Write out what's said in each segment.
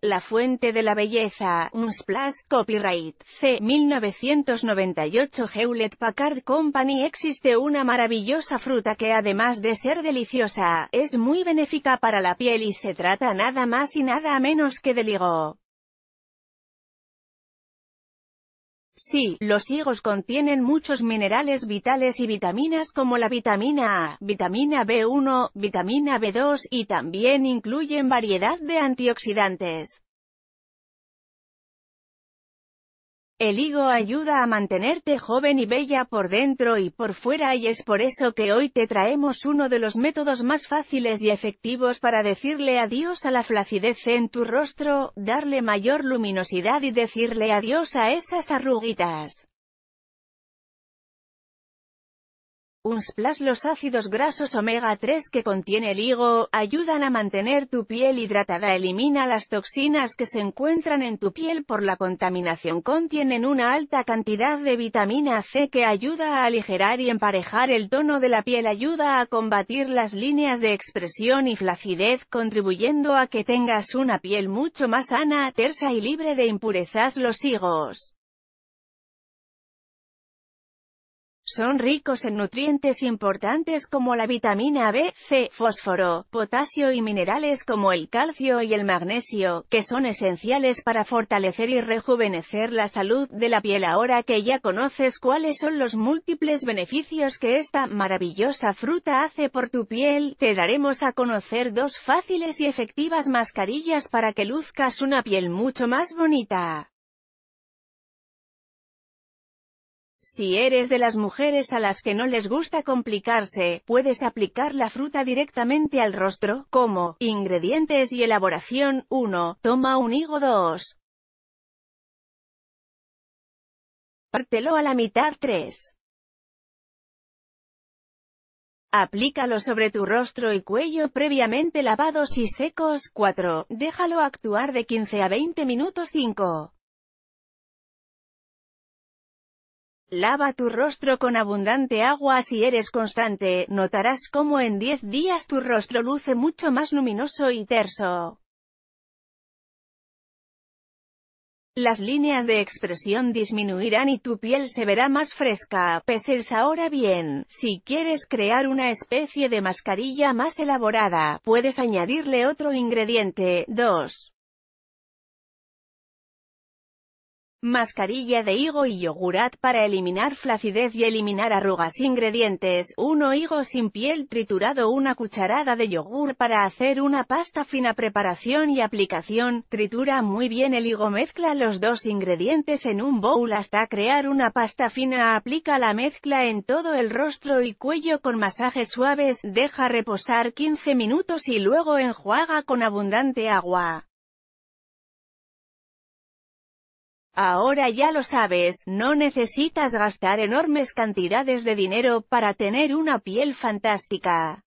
La Fuente de la Belleza, un splash, copyright, C. 1998 Hewlett Packard Company Existe una maravillosa fruta que además de ser deliciosa, es muy benéfica para la piel y se trata nada más y nada menos que del higo. Sí, los higos contienen muchos minerales vitales y vitaminas como la vitamina A, vitamina B1, vitamina B2 y también incluyen variedad de antioxidantes. El higo ayuda a mantenerte joven y bella por dentro y por fuera y es por eso que hoy te traemos uno de los métodos más fáciles y efectivos para decirle adiós a la flacidez en tu rostro, darle mayor luminosidad y decirle adiós a esas arruguitas. Un splash Los ácidos grasos omega 3 que contiene el higo, ayudan a mantener tu piel hidratada. Elimina las toxinas que se encuentran en tu piel por la contaminación. Contienen una alta cantidad de vitamina C que ayuda a aligerar y emparejar el tono de la piel. Ayuda a combatir las líneas de expresión y flacidez, contribuyendo a que tengas una piel mucho más sana, tersa y libre de impurezas. Los higos Son ricos en nutrientes importantes como la vitamina B, C, fósforo, potasio y minerales como el calcio y el magnesio, que son esenciales para fortalecer y rejuvenecer la salud de la piel ahora que ya conoces cuáles son los múltiples beneficios que esta maravillosa fruta hace por tu piel, te daremos a conocer dos fáciles y efectivas mascarillas para que luzcas una piel mucho más bonita. Si eres de las mujeres a las que no les gusta complicarse, puedes aplicar la fruta directamente al rostro, como, ingredientes y elaboración, 1, toma un higo 2. Pártelo a la mitad 3. Aplícalo sobre tu rostro y cuello previamente lavados y secos 4. Déjalo actuar de 15 a 20 minutos 5. Lava tu rostro con abundante agua si eres constante, notarás cómo en 10 días tu rostro luce mucho más luminoso y terso. Las líneas de expresión disminuirán y tu piel se verá más fresca, peses ahora bien. Si quieres crear una especie de mascarilla más elaborada, puedes añadirle otro ingrediente. 2. Mascarilla de higo y yogurat para eliminar flacidez y eliminar arrugas Ingredientes 1 Higo sin piel triturado una cucharada de yogur para hacer una pasta fina Preparación y aplicación Tritura muy bien el higo Mezcla los dos ingredientes en un bowl hasta crear una pasta fina Aplica la mezcla en todo el rostro y cuello con masajes suaves Deja reposar 15 minutos y luego enjuaga con abundante agua Ahora ya lo sabes, no necesitas gastar enormes cantidades de dinero para tener una piel fantástica.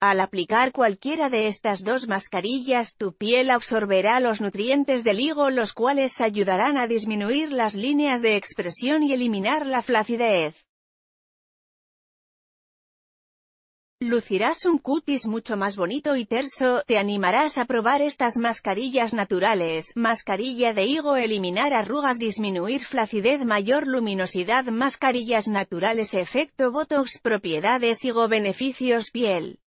Al aplicar cualquiera de estas dos mascarillas tu piel absorberá los nutrientes del higo los cuales ayudarán a disminuir las líneas de expresión y eliminar la flacidez. Lucirás un cutis mucho más bonito y terso, te animarás a probar estas mascarillas naturales, mascarilla de higo eliminar arrugas disminuir flacidez mayor luminosidad mascarillas naturales efecto botox propiedades higo beneficios piel.